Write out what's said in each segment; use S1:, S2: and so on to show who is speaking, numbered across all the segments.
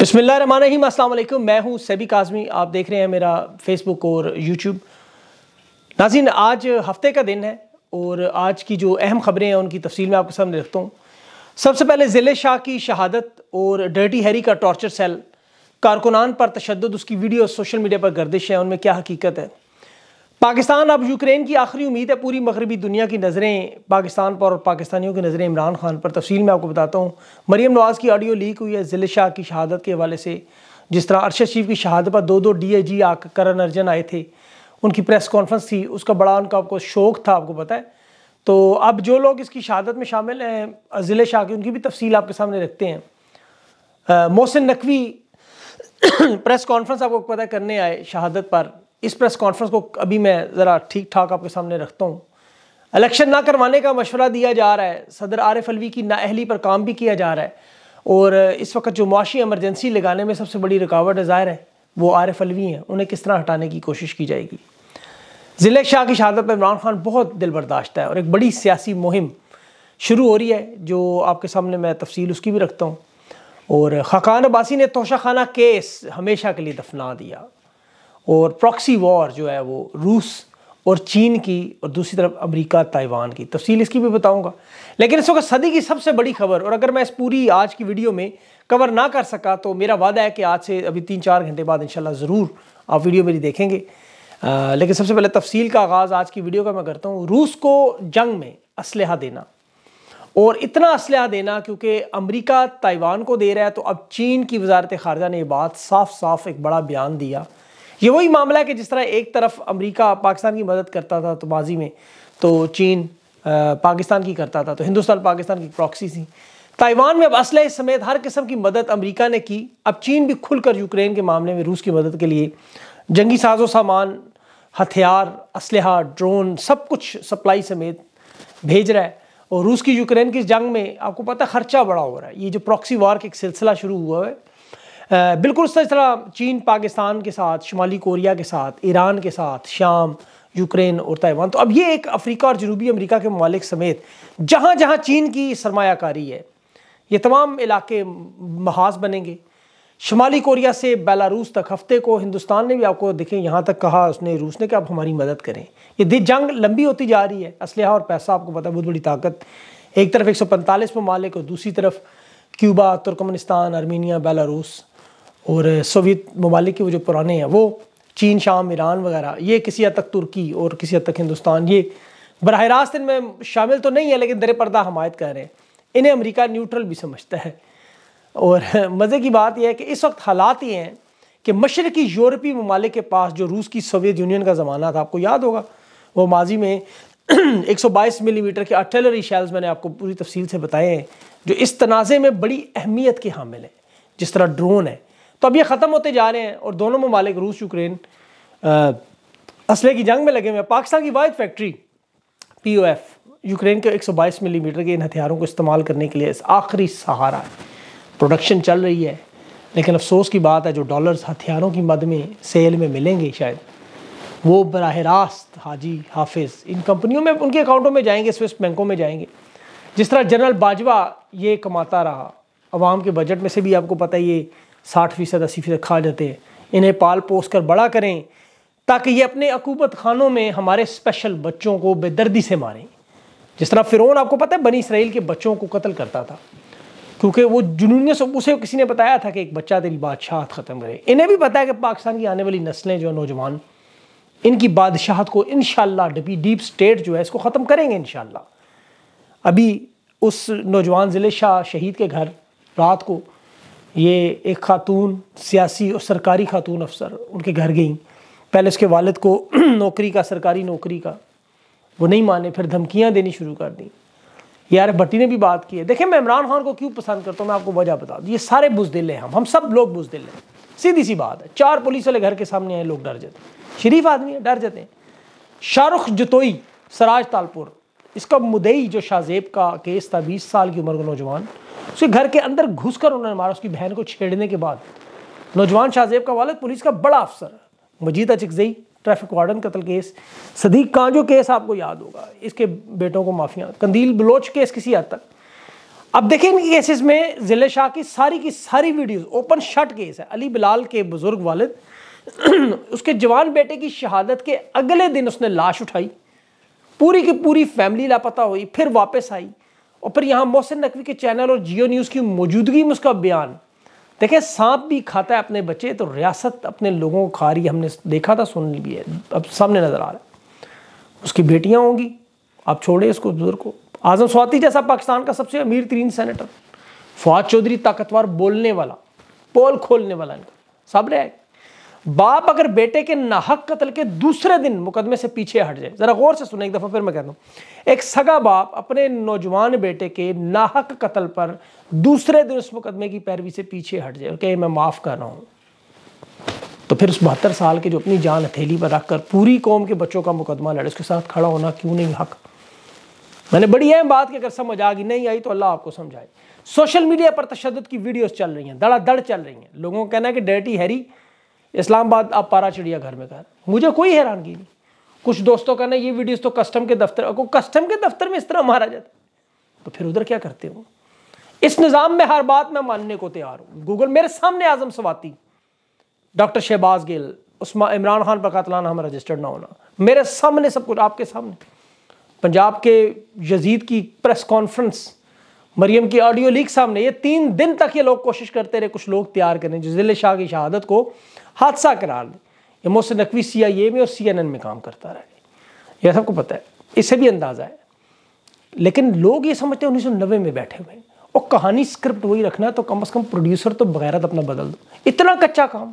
S1: बसमिल्लाम अल्लाम मैं हूँ सेबी काजमी आप देख रहे हैं मेरा फेसबुक और यूट्यूब नाजिन आज हफ्ते का दिन है और आज की जो अहम ख़बरें हैं उनकी तफसील मैं आपके सामने रखता हूँ सबसे पहले ज़िले शाह की शहादत और डर्टी हैरी का टॉर्चर सेल कारकुनान पर तशद उसकी वीडियो सोशल मीडिया पर गर्दिश है उनमें क्या हकीकत है पाकिस्तान अब यूक्रेन की आखिरी उम्मीद है पूरी मगरबी दुनिया की नज़रें पाकिस्तान पर और पाकिस्तानियों की नज़रें इमरान खान पर तफसील में आपको बताता हूँ मरीम नवाज़ की ऑडियो लीक हुई है जिले शाह की शहादत के हवाले से जिस तरह अरशद शरीफ की शहादत पर दो दो डी ए जी आकर करण अर्जन आए थे उनकी प्रेस कॉन्फ्रेंस थी उसका बड़ा उनका आपको शौक़ था आपको पता है तो अब जो लोग इसकी शहादत में शामिल हैं ज़िले शाह की उनकी भी तफसील आपके सामने रखते हैं मोहसिन नकवी प्रेस कॉन्फ्रेंस आपको पता करने आए शहादत पर इस प्रेस कॉन्फ्रेंस को अभी मैं ज़रा ठीक ठाक आपके सामने रखता हूँ इलेक्शन ना करवाने का मशवरा दिया जा रहा है सदर आरिफ अलवी की नाअहली पर काम भी किया जा रहा है और इस वक्त जो मुआशी एमरजेंसी लगाने में सबसे बड़ी रुकावट ज़ाहिर है वो आरिफ अलवी हैं उन्हें किस तरह हटाने की कोशिश की जाएगी ज़िले शाह की शहादत पर इमरान खान बहुत दिल बर्दाश्त है और एक बड़ी सियासी मुहिम शुरू हो रही है जो आपके सामने मैं तफसील उसकी भी रखता हूँ और खकान अब्बासी ने तोशा खाना केस हमेशा के लिए दफना दिया और प्रॉक्सी वॉर जो है वो रूस और चीन की और दूसरी तरफ अमेरिका ताइवान की तफसील इसकी भी बताऊंगा लेकिन इस वक्त सदी की सबसे बड़ी खबर और अगर मैं इस पूरी आज की वीडियो में कवर ना कर सका तो मेरा वादा है कि आज से अभी तीन चार घंटे बाद इंशाल्लाह ज़रूर आप वीडियो मेरी देखेंगे आ, लेकिन सबसे पहले तफसील का आगाज़ आज की वीडियो का मैं करता हूँ रूस को जंग में असलहा देना और इतना असलहा देना क्योंकि अमरीका ताइवान को दे रहा है तो अब चीन की वजारत खारजा ने यह बात साफ साफ एक बड़ा बयान दिया ये वही मामला है कि जिस तरह एक तरफ अमेरिका पाकिस्तान की मदद करता था तो माजी में तो चीन पाकिस्तान की करता था तो हिंदुस्तान पाकिस्तान की प्रॉक्सी थी ताइवान में अब असलह समेत हर किस्म की मदद अमेरिका ने की अब चीन भी खुलकर यूक्रेन के मामले में रूस की मदद के लिए जंगी साजो सामान हथियार असलहा ड्रोन सब कुछ सप्लाई समेत भेज रहा है और रूस की यूक्रेन की जंग में आपको पता खर्चा बड़ा हो रहा है ये जो प्रॉक्सी वार का एक सिलसिला शुरू हुआ है बिल्कुल उस तरह चीन पाकिस्तान के साथ शुमाली कोरिया के साथ ईरान के साथ शाम यूक्रेन और ताइवान तो अब ये एक अफ्रीका और जनूबी अमेरिका के ममालिक समेत जहाँ जहाँ चीन की सरमाकारी है ये तमाम इलाके महाज बनेंगे शुमाली कोरिया से बेलारूस तक हफ्ते को हिंदुस्तान ने भी आपको देखें यहाँ तक कहा उसने रूस ने कि आप हमारी मदद करें ये दि जंग लंबी होती जा रही है असलहा और पैसा आपको पता है बहुत बड़ी ताकत एक तरफ एक सौ पैंतालीस ममालिक और दूसरी तरफ क्यूबा तुर्कमनिस्तान आर्मीनिया बेलारूस और सोवियत ममालिक के वो जो पुराने हैं वो चीन शाम ईरान वगैरह ये किसी हद तक तुर्की और किसी हद तक हिंदुस्तान ये बरह रास्त इनमें शामिल तो नहीं है लेकिन दर पर्दा हमायत कर रहे हैं इन्हें अमरीका न्यूट्रल भी समझता है और मज़े की बात यह है कि इस वक्त हालात ये हैं कि मशरकी यूरोपी ममालिक के पास जो रूस की सोवियत यूनियन का ज़माना था आपको याद होगा वो माजी में 122 मिलीमीटर मीटर के अटेलरी शेल्स मैंने आपको पूरी तफसील से बताए हैं जो इस तनाज़े में बड़ी अहमियत के हामिल हैं जिस तरह ड्रोन है तो अब ये ख़त्म होते जा रहे हैं और दोनों ममालिक रूस यूक्रेन असले की जंग में लगे हुए हैं पाकिस्तान की वायद factory P O F Ukraine के 122 मिलीमीटर के इन हथियारों को इस्तेमाल करने के लिए इस आखिरी सहारा है प्रोडक्शन चल रही है लेकिन अफसोस की बात है जो डॉलर्स हथियारों की मद में सेल में मिलेंगे शायद वो बरह रास्त हाजी हाफिज इन कंपनियों में उनके अकाउंटों में जाएंगे स्विस बैंकों में जाएंगे जिस तरह जनरल बाजवा ये कमाता रहा आवाम के बजट में से भी आपको पता है ये साठ फ़ीसद अस्सी फ़ीसद खा जाते हैं इन्हें पाल पोस कर बड़ा करें ताकि ये अपने अकूबत खानों में हमारे स्पेशल बच्चों को बेदर्दी से मारें जिस तरह फ़िरौन आपको पता है बनी इसराइल के बच्चों को कत्ल करता था क्योंकि वो जुनून से उसे किसी ने बताया था कि एक बच्चा तेरी बादशाहत ख़त्म करे इन्हें भी पता है कि पाकिस्तान की आने वाली नस्लें जो है नौजवान इनकी बादशाहत को इन डीपी डीप स्टेट जो है इसको ख़त्म करेंगे इन अभी उस नौजवान ज़िले शाह शहीद के घर रात को ये एक खातून सियासी और सरकारी खातून अफसर उनके घर गई पहले उसके वालद को नौकरी का सरकारी नौकरी का वो नहीं माने फिर धमकियाँ देनी शुरू कर दी यार भट्टी ने भी बात की है देखिए मैं इमरान खान को क्यों पसंद करता हूँ मैं आपको वजह बता दूँ ये सारे बुजदिल हैं हम हम सब लोग बुजदिल हैं सीधी सी बात है चार पुलिस वाले घर के सामने आए लोग डर जाते हैं शरीफ आदमी है डर जाते हैं शाहरुख जतोई सराज तालपुर इसका मुदई जो शाहजेब का केस था बीस साल की उम्र का नौजवान उसके घर के अंदर घुस कर उन्होंने मारा उसकी बहन को छेड़ने के बाद नौजवान शाहजेब का वालद पुलिस का बड़ा अफसर मजीदा चिकजई ट्रैफिक वार्डन कत्ल केस सदीक कांजो केस आपको याद होगा इसके बेटों को माफिया कंदील बलोच केस किसी हद तक अब देखें इन केसेस में जिले शाह की सारी की सारी वीडियोस ओपन शट केस है अली बिलाल के बुज़ुर्ग वालद उसके जवान बेटे की शहादत के अगले दिन उसने लाश उठाई पूरी की पूरी फैमिली लापता हुई फिर वापस आई और फिर यहाँ मोहसिन नकवी के चैनल और जियो न्यूज़ की मौजूदगी में उसका बयान देखें सांप भी खाता है अपने बच्चे तो रियासत अपने लोगों को खा रही हमने देखा था सुन लिया है अब सामने नज़र आ रहा है उसकी बेटियाँ होंगी आप छोड़े इसको बुजुर्ग को आजम स्वाति जैसा पाकिस्तान का सबसे अमीर तरीन सेनेटर फवाद चौधरी ताकतवर बोलने वाला पोल खोलने वाला इनका सब रहे बाप अगर बेटे के नाहक कत्ल के दूसरे दिन मुकदमे से पीछे हट जाए ज़रा गौर से सुने एक दफ़ा फिर मैं कह हूँ एक सगा बाप अपने नौजवान बेटे के नाहक कत्ल पर दूसरे दिन उस मुकदमे की पैरवी से पीछे हट जाए और कहे मैं माफ़ कर रहा हूं तो फिर उस बहत्तर साल के जो अपनी जान हथेली पर रखकर पूरी कौम के बच्चों का मुकदमा लड़े उसके साथ खड़ा होना क्यों नहीं हक मैंने बड़ी अहम बात की अगर समझ आ गई नहीं आई तो अल्लाह आपको समझाए सोशल मीडिया पर तशद की वीडियोस चल रही हैं दड़ा दड़ चल रही हैं लोगों का कहना है कि डर्टी हैरी इस्लामाबाद आप पारा चिड़िया घर में घर मुझे कोई हैरानगी नहीं कुछ दोस्तों का ना ये वीडियोस तो कस्टम के दफ्तर को कस्टम के दफ्तर में इस तरह मारा जाता तो फिर उधर क्या करते हो इस निज़ाम में हर बात मैं मानने को तैयार हूँ गूगल मेरे सामने आजम सवाती डॉक्टर शहबाज गिल उस्मा इमरान खान पर कतलाना हमें रजिस्टर्ड ना होना मेरे सामने सब कुछ आपके सामने पंजाब के यजीद की प्रेस कॉन्फ्रेंस मरियम की ऑडियो लीक सामने ये तीन दिन तक ये लोग कोशिश करते रहे कुछ लोग तैयार करें जिस दिल शाह की शहादत को हादसा करार दें ये मोहसिन नकवी सी आई ए में और सी एन एन में काम करता रहे यह सबको पता है इससे भी अंदाज़ा है लेकिन लोग ये समझते हैं उन्नीस सौ नब्बे में बैठे हुए और कहानी स्क्रिप्ट वही रखना है तो कम अज़ कम प्रोड्यूसर तो बगैरत अपना बदल दो इतना कच्चा काम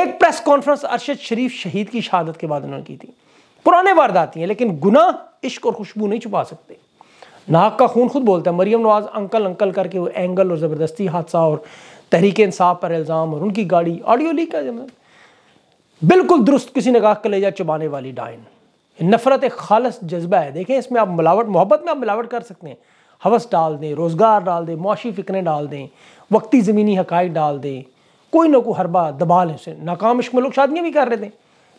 S1: एक प्रेस कॉन्फ्रेंस अरशद शरीफ शहीद की शहादत के बाद उन्होंने की थी पुराने वारदाती हैं लेकिन गुना इश्क और खुशबू नहीं छुपा सकते नाहक का खून खुद बोलता है मरियम नवाज अंकल अंकल करके वो एंगल और ज़बरदस्ती हादसा और तहरीक इंसाफ पर इल्ज़ाम और उनकी गाड़ी ऑडियो लीक है का बिल्कुल दुरुस्त किसी ने कहा कलेजा चुबाने वाली डाइन नफरत एक खालस जज्बा है देखें इसमें आप मिलावट मोहब्बत में आप मिलावट कर सकते हैं हवस डाल दें रोज़गार डाल दें मुआशी फ़िक्रें डाल दें वक्ती ज़मीनी हकाइक डाल दें कोई ना कोई हरबा दबा लें उसे नाकाम इश्क में लोग शादियाँ भी कर रहे थे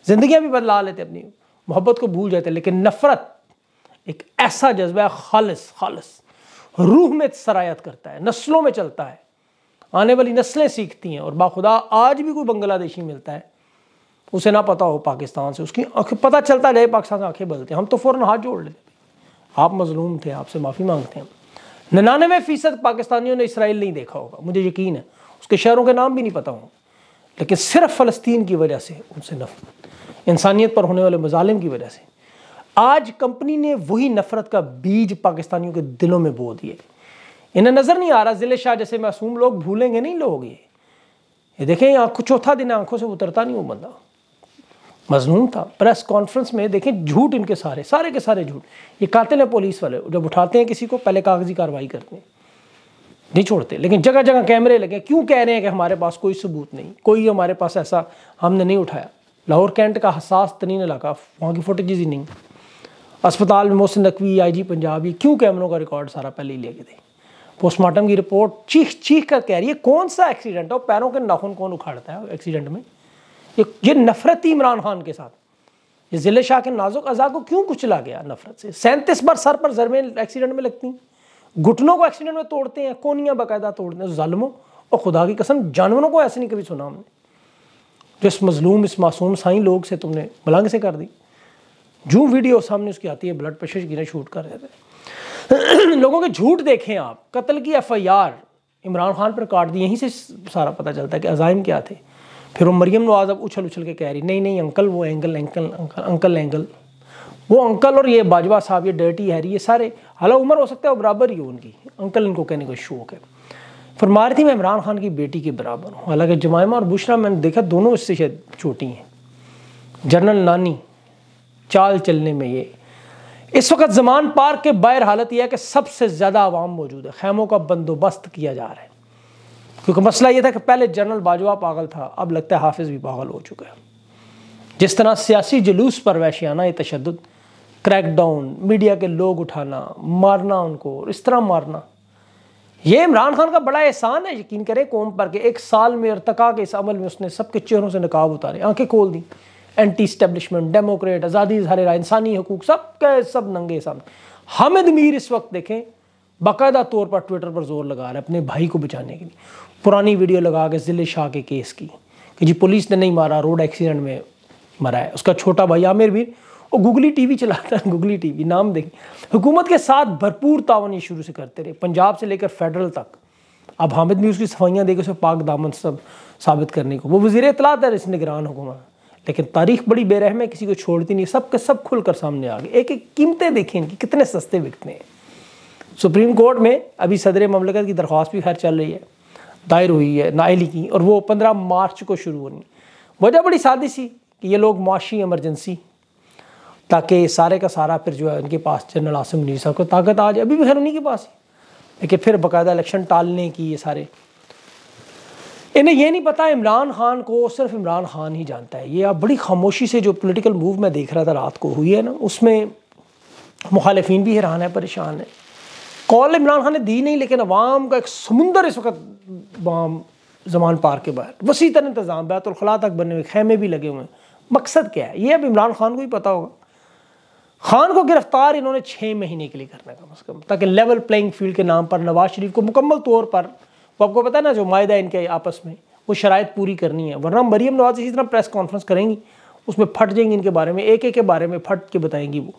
S1: ज़िंदियाँ भी बदला लेते अपनी मोहब्बत को भूल जाते लेकिन नफ़रत एक ऐसा जज्बा है खालस खालस रूह में सरायत करता है नस्लों में चलता है आने वाली नस्लें सीखती हैं और बाखुदा आज भी कोई बांग्लादेशी मिलता है उसे ना पता हो पाकिस्तान से उसकी आँखें पता चलता जाए पाकिस्तान से आँखें बदलते हम तो फ़ौर हाथ जोड़ लेते आप मजलूम थे आपसे माफ़ी मांगते हैं ननानवे फ़ीसद पाकिस्तानियों ने इसराइल नहीं देखा होगा मुझे यकीन है उसके शहरों के नाम भी नहीं पता होंगे लेकिन सिर्फ फ़लस्तीन की वजह से उनसे नफरत इंसानियत पर होने वाले मजालिम की वजह से आज कंपनी ने वही नफरत का बीज पाकिस्तानियों के दिलों में बो दिया इन्हें नज़र नहीं आ रहा ज़िले शाह जैसे मासूम लोग भूलेंगे नहीं लोग ये ये देखें आंखों चौथा दिन आंखों से उतरता नहीं वो बंदा मजनूम था प्रेस कॉन्फ्रेंस में देखें झूठ इनके सारे सारे के सारे झूठ ये कातिल है पुलिस वाले जब उठाते हैं किसी को पहले कागजी कार्रवाई करते हैं नहीं छोड़ते लेकिन जगह जगह कैमरे लगे क्यों कह रहे हैं कि हमारे पास कोई सबूत नहीं कोई हमारे पास ऐसा हमने नहीं उठाया लाहौर कैंट का हसास तरीन तो इलाका वहाँ की फोटेज ही नहीं अस्पताल में मोहसिन नकवी आई जी ये क्यों कैमरों का रिकॉर्ड सारा पहले ही लेके दें पोस्टमार्टम की रिपोर्ट चीख चीख कर कह रही है कौन सा एक्सीडेंट है पैरों के नाखून कौन उखाड़ता है एक्सीडेंट में ये ये नफरत ही इमरान खान के साथ ये ज़िले शाह के नाजुक अज़ा को क्यों कुचला गया नफरत से सैंतीस बार सर पर जरमें एक्सीडेंट में लगती हैं घुटनों को एक्सीडेंट में तोड़ते हैं कोनियाँ बाकायदा तोड़ते हैं जालमों और खुदा की कसम जानवरों को ऐसे नहीं कभी सुना हमने जो तो इस मजलूम इस मासूम साई लोग से तुमने बलंग से कर दी जो वीडियो सामने उसकी आती है ब्लड प्रेशर गिरा शूट कर रहे थे लोगों के झूठ देखें आप कत्ल की आर इमरान खान पर काट दी यहीं से सारा पता चलता है कि अजाइम क्या थे फिर वो मरियम नवाज अब उछल उछल के कह रही नहीं नहीं अंकल वो angle ankle uncle uncle angle वो अंकल और ये बाजवा साहब ये डर्टी हैरी ये सारे हाला उम्र हो सकता है वो बराबर ही हो उनकी अंकल इनको कहने का शौक है फरमा रही थी मैं इमरान खान की बेटी के बराबर हूँ हालांकि जमायमा और बुशरा मैंने देखा दोनों इससे शायद छोटी हैं जनरल नानी चाल चलने में ये इस वक्त जमान पार्क के बाहर हालत यह है कि सबसे ज़्यादा आवाम मौजूद है खेमों का बंदोबस्त किया जा रहा है क्योंकि मसला यह था कि पहले जनरल बाजवा पागल था अब लगता है हाफिज़ भी पागल हो चुका है जिस तरह सियासी जुलूस पर वैशियाना ये तशद क्रैकडाउन मीडिया के लोग उठाना मारना उनको इस तरह मारना ये इमरान खान का बड़ा एहसान है यकीन करें कौम पर के एक साल में अरतका के इस अमल में उसने सबके चेहरों से नकाब उतारे आंखें खोल दी एंटी स्टेब्लिशमेंट डेमोक्रेट आज़ादी हरे राय इंसानी हकूक सब के सब नंगे सामने हामिद मीर इस वक्त देखें बाकायदा तौर पर ट्विटर पर जोर लगा रहे अपने भाई को बचाने के लिए पुरानी वीडियो लगा के ज़िले शाह के केस की कि जी पुलिस ने नहीं मारा रोड एक्सीडेंट में मरा है उसका छोटा भाई आमिर मीर वो गूगली टीवी चलाता है गूगली टीवी नाम देखें हुकूमत के साथ भरपूर तावन ये शुरू से करते रहे पंजाब से लेकर फेडरल तक अब हामिद मीर उसकी सफाइयाँ देकर उसे पाक दामन सब साबित करने को वो वजीर इतलात है इस निगरान हुकूमत लेकिन तारीख बड़ी बेरहम है किसी को छोड़ती नहीं सब के सब खुलकर सामने आ गए एक एक कीमतें देखें इनकी कितने सस्ते बिकते हैं सुप्रीम कोर्ट में अभी सदर ममलकत की दरख्वास्त भी खैर चल रही है दायर हुई है नाइली की और वो पंद्रह मार्च को शुरू होनी वजह बड़ी सादी सी कि ये लोग माशी एमरजेंसी ताकि सारे का सारा फिर जो है उनके पास जनरल आसिम साहब को ताकत आ जाए अभी भी खैर उन्हीं के पास लेकिन फिर बाकायदा इलेक्शन टालने की ये सारे इन्हें यह नहीं पता इमरान खान को सिर्फ इमरान खान ही जानता है ये आप बड़ी खामोशी से जो पोलिटिकल मूव मैं देख रहा था रात को हुई है ना उसमें मुखालफी भी हैरान है परेशान है कॉल इमरान खान ने दी नहीं लेकिन अवाम का एक समुंदर इस वक्त वाम जमान पार के बाहर वसी तर इंतज़ाम बैतुलखला तक बने हुए खेमे भी लगे हुए हैं मकसद क्या है ये अब इमरान खान को ही पता होगा खान को गिरफ्तार इन्होंने छः महीने के लिए करना कम अज़ कम ताकि लेवल प्लेइंग फील्ड के नाम पर नवाज शरीफ को मुकम्मल तौर पर वो आपको पता है ना जो मायदा इनके आपस में वो शराय पूरी करनी है वरना मरीम नवाज इसी तरह प्रेस कॉन्फ्रेंस करेंगी उसमें फट जाएंगी इनके बारे में एक एक के बारे में फट के बताएंगी वो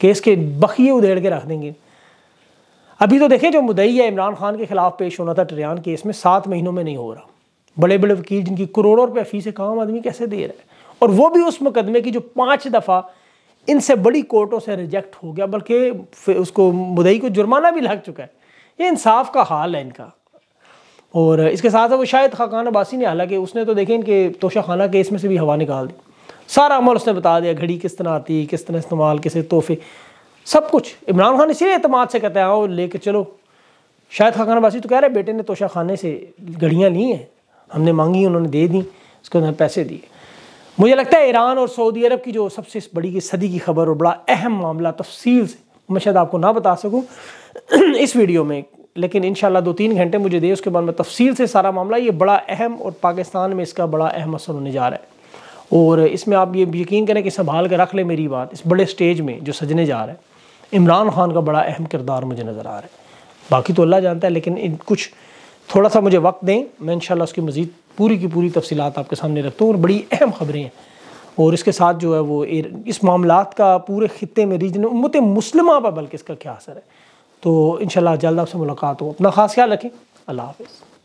S1: केस के बखिए उधेड़ के रख देंगे अभी तो देखें जो मुदई है इमरान खान के खिलाफ पेश होना था ट्रियान केस में सात महीनों में नहीं हो रहा बड़े बड़े वकील जिनकी करोड़ों रुपये फीस एक आम आदमी कैसे दे रहा है और वो भी उस मुकदमे की जो पाँच दफ़ा इनसे बड़ी कोर्टों से रिजेक्ट हो गया बल्कि उसको मुदई को जुर्माना भी लग चुका है ये इंसाफ का हाल है इनका और इसके साथ वो शायद खाकान अबासी ने हालांकि उसने तो देखें कि तोशा खाना के इसमें से भी हवा निकाल दी सारा अमल उसने बता दिया घड़ी किस तरह आती किस तरह इस्तेमाल किसे तोहफे सब कुछ इमरान खान इसी अतमाद से कहते हैं आओ ले कर चलो शायद खाकान अबासी तो कह रहे बेटे ने तोशा खाने से घड़ियाँ ली हैं हमने मांगी उन्होंने दे दी उसके उन्होंने पैसे दिए मुझे लगता है ईरान और सऊदी अरब की जो सबसे बड़ी की सदी की खबर और बड़ा अहम मामला तफसील से मैं शायद आपको ना बता सकूँ इस वीडियो में लेकिन इन शाला दो तीन घंटे मुझे दे उसके बाद में तफसील से सारा मामला ये बड़ा अहम और पाकिस्तान में इसका बड़ा अहम असर होने जा रहा है और इसमें आप ये यकीन करें कि संभाल कर रख ले मेरी बात इस बड़े स्टेज में जो सजने जा रहा है इमरान खान का बड़ा अहम किरदार मुझे नज़र आ रहा है बाकी तो अल्लाह जानता है लेकिन कुछ थोड़ा सा मुझे वक्त दें मैं इन उसकी मज़ीद पूरी की पूरी तफसीत आपके सामने रखता हूँ और बड़ी अहम खबरें हैं और इसके साथ जो है वो इस मामला का पूरे खत्े में रीजन उम्मत मुसलमा पर बल्कि इसका क्या असर है तो इन जल्द आपसे मुलाकात हो अपना ख़ास ख्याल रखें अल्लाह हाफिज़